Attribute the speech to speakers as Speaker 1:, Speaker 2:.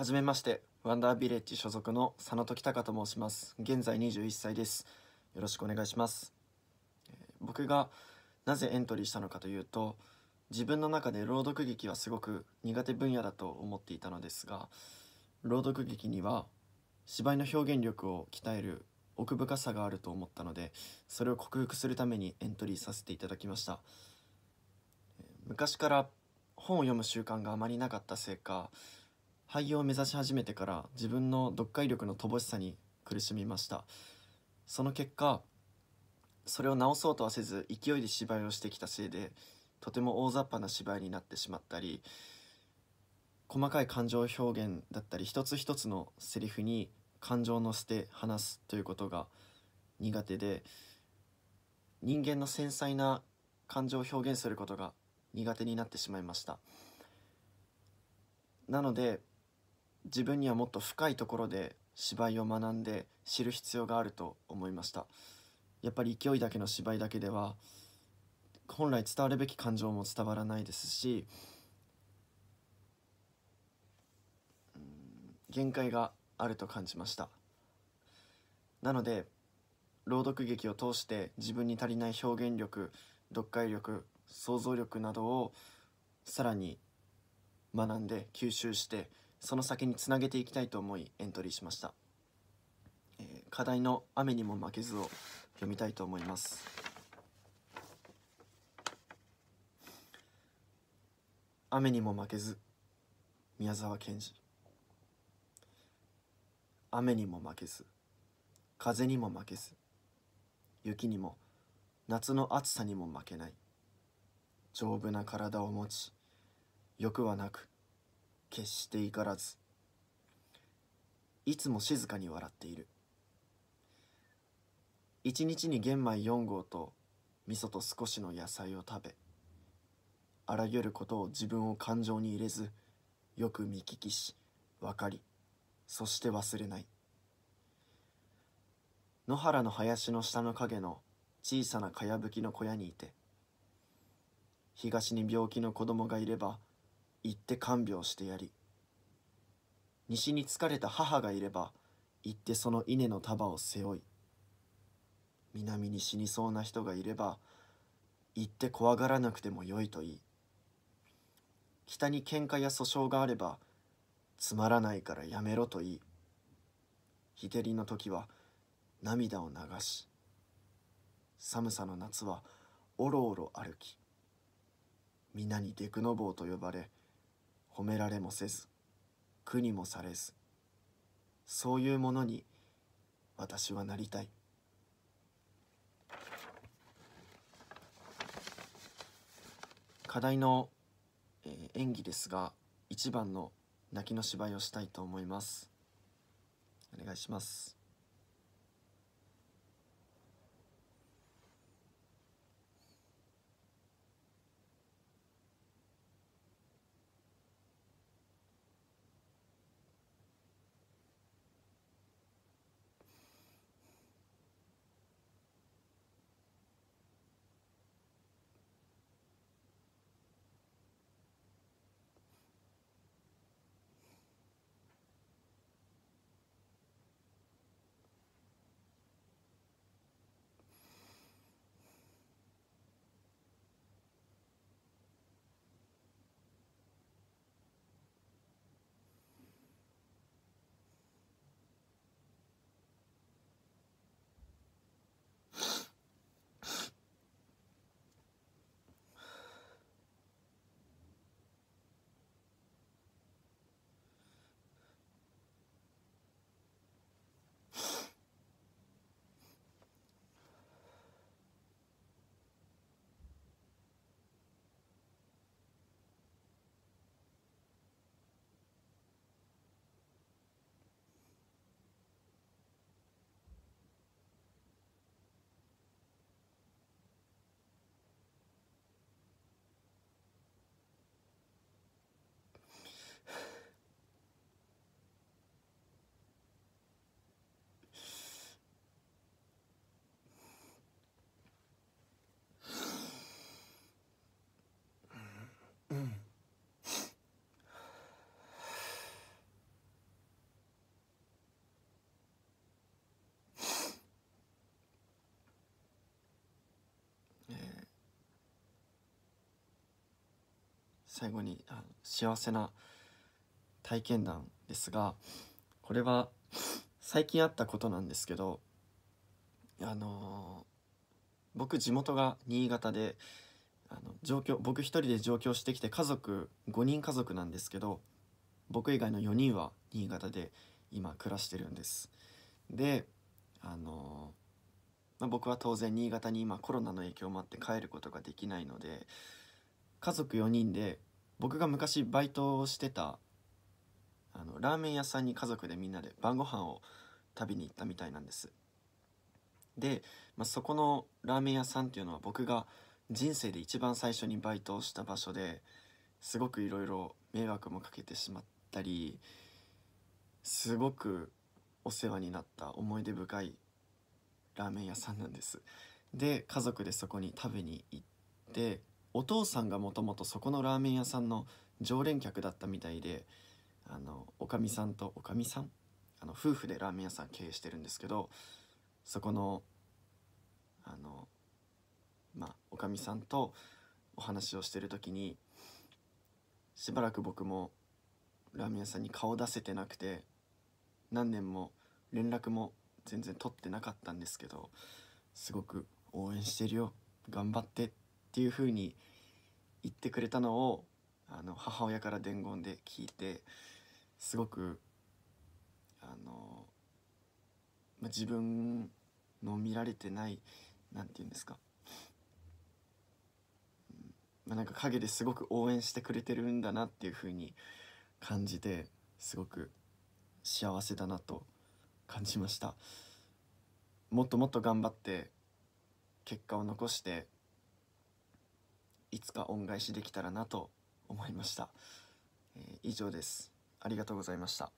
Speaker 1: はじめまして、ワンダービレッジ所属の佐野時隆と申します。現在21歳です。よろしくお願いします。僕がなぜエントリーしたのかというと、自分の中で朗読劇はすごく苦手分野だと思っていたのですが、朗読劇には芝居の表現力を鍛える奥深さがあると思ったので、それを克服するためにエントリーさせていただきました。昔から本を読む習慣があまりなかったせいか、俳優を目指し始めてから自分の読解力の乏しさに苦しみましたその結果それを直そうとはせず勢いで芝居をしてきたせいでとても大雑把な芝居になってしまったり細かい感情表現だったり一つ一つのセリフに感情の捨て話すということが苦手で人間の繊細な感情を表現することが苦手になってしまいましたなので自分にはもっと深いところで芝居を学んで知る必要があると思いましたやっぱり勢いだけの芝居だけでは本来伝わるべき感情も伝わらないですし限界があると感じましたなので朗読劇を通して自分に足りない表現力読解力想像力などをさらに学んで吸収してその先につなげていきたいと思いエントリーしました、えー、課題の「雨にも負けず」を読みたいと思います雨にも負けず宮沢賢治雨にも負けず風にも負けず雪にも夏の暑さにも負けない丈夫な体を持ち欲はなく決して怒らずいつも静かに笑っている一日に玄米4合と味噌と少しの野菜を食べあらゆることを自分を感情に入れずよく見聞きし分かりそして忘れない野原の林の下の影の小さなかやぶきの小屋にいて東に病気の子供がいれば行って看病してやり西に疲れた母がいれば行ってその稲の束を背負い南に死にそうな人がいれば行って怖がらなくてもよいと言い北に喧嘩や訴訟があればつまらないからやめろと言い日照りの時は涙を流し寒さの夏はおろおろ歩き皆にデクノボウと呼ばれ褒められもせず苦にもされずそういうものに私はなりたい課題の、えー、演技ですが一番の泣きの芝居をしたいと思いますお願いします最後に幸せな体験談ですがこれは最近あったことなんですけどあのー、僕地元が新潟であの上京僕一人で上京してきて家族5人家族なんですけど僕以外の4人は新潟で今暮らしてるんです。であのー、まあ、僕は当然新潟に今コロナの影響もあって帰ることができないので家族4人で僕が昔バイトをしてたあのラーメン屋さんに家族でみんなで晩ご飯を食べに行ったみたいなんですで、まあ、そこのラーメン屋さんっていうのは僕が人生で一番最初にバイトをした場所ですごくいろいろ迷惑もかけてしまったりすごくお世話になった思い出深いラーメン屋さんなんですで家族でそこに食べに行ってお父さんがもともとそこのラーメン屋さんの常連客だったみたいであのおかみさんとおかみさんあの夫婦でラーメン屋さん経営してるんですけどそこのあのまあおかみさんとお話をしてる時にしばらく僕もラーメン屋さんに顔出せてなくて何年も連絡も全然取ってなかったんですけどすごく応援してるよ頑張ってってっていうふうに言ってくれたのをあの母親から伝言で聞いてすごくあの、まあ、自分の見られてないなんて言うんですか、まあ、なんか陰ですごく応援してくれてるんだなっていうふうに感じてすごく幸せだなと感じました。もっともっと頑張って結果を残していつか恩返しできたらなと思いました、えー、以上ですありがとうございました